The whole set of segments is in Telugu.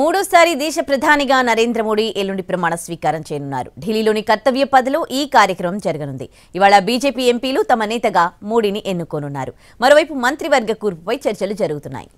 మూడోసారి దేశ ప్రధానిగా నరేంద్ర మోడీ ఎల్లుండి ప్రమాణ స్వీకారం చేయనున్నారు ఢిల్లీలోని కర్తవ్య పదలో ఈ కార్యక్రమం జరగనుంది ఇవాళ బీజేపీ ఎంపీలు తమ నేతగా మోడీని ఎన్నుకోనున్నారు మరోవైపు మంత్రివర్గ కూర్పుపై చర్చలు జరుగుతున్నాయి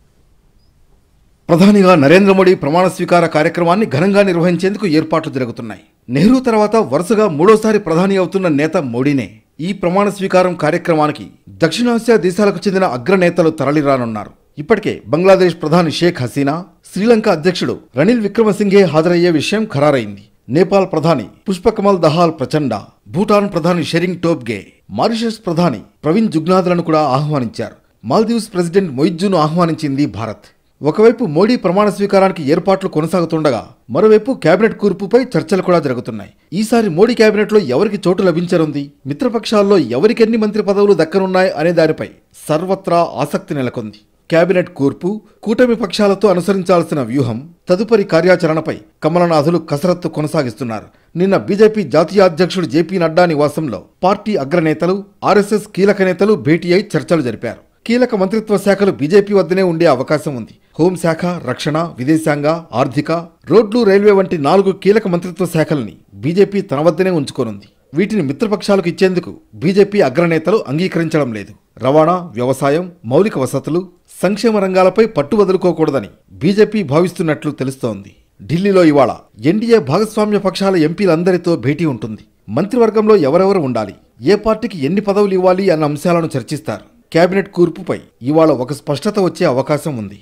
ప్రధానిగా నరేంద్ర మోడీ ప్రమాణ స్వీకార కార్యక్రమాన్ని ఘనంగా నిర్వహించేందుకు ఏర్పాట్లు జరుగుతున్నాయి నెహ్రూ తర్వాత వరుసగా మూడోసారి ప్రధాని అవుతున్న నేత మోడీనే ఈ ప్రమాణ స్వీకారం కార్యక్రమానికి దక్షిణాసియా దేశాలకు చెందిన అగ్రనేతలు తరలిరానున్నారు ఇప్పటికే బంగ్లాదేశ్ ప్రధాని షేక్ హసీనా శ్రీలంక అధ్యక్షుడు రణిల్ విక్రమసింఘే హాజరయ్యే విషయం ఖరారైంది నేపాల్ ప్రధాని పుష్పకమల్ దహాల్ ప్రచండ భూటాన్ ప్రధాని షెరింగ్ టోప్గే మారిషస్ ప్రధాని ప్రవీణ్ జుగ్నాథ్లను కూడా ఆహ్వానించారు మాల్దీవ్స్ ప్రెసిడెంట్ మొయిజ్జును ఆహ్వానించింది భారత్ ఒకవైపు మోడీ ప్రమాణ స్వీకారానికి ఏర్పాట్లు కొనసాగుతుండగా మరోవైపు కేబినెట్ కూర్పుపై చర్చలు కూడా జరుగుతున్నాయి ఈసారి మోడీ కేబినెట్లో ఎవరికి చోటు లభించనుంది మిత్రపక్షాల్లో ఎవరికెన్ని మంత్రి పదవులు దక్కనున్నాయి అనే దానిపై సర్వత్రా ఆసక్తి నెలకొంది కేబినెట్ కూర్పు కూటమి పక్షాలతో అనుసరించాల్సిన వ్యూహం తదుపరి కార్యాచరణపై కమలనాథులు కసరత్తు కొనసాగిస్తున్నారు నిన్న బీజేపీ జాతీయ అధ్యక్షుడు జేపీ నడ్డా నివాసంలో పార్టీ అగ్రనేతలు ఆర్ఎస్ఎస్ కీలక నేతలు భేటీ అయి చర్చలు జరిపారు కీలక మంత్రిత్వ శాఖలు బీజేపీ వద్దనే ఉండే అవకాశం ఉంది హోంశాఖ రక్షణ విదేశాంగ ఆర్థిక రోడ్లు రైల్వే వంటి నాలుగు కీలక మంత్రిత్వ శాఖల్ని బీజేపీ తన వద్దనే ఉంచుకోనుంది వీటిని మిత్రపక్షాలకు ఇచ్చేందుకు బీజేపీ అగ్రనేతలు అంగీకరించడం లేదు రవాణా వ్యవసాయం మౌలిక వసతులు సంక్షేమ రంగాలపై పట్టు వదులుకోకూడదని బీజేపీ భావిస్తున్నట్లు తెలుస్తోంది ఢిల్లీలో ఇవాళ ఎన్డీఏ భాగస్వామ్య పక్షాల ఎంపీలందరితో భేటీ ఉంటుంది మంత్రివర్గంలో ఎవరెవరు ఉండాలి ఏ పార్టీకి ఎన్ని పదవులు ఇవ్వాలి అన్న అంశాలను చర్చిస్తారు కేబినెట్ కూర్పుపై ఇవాళ ఒక స్పష్టత వచ్చే అవకాశం ఉంది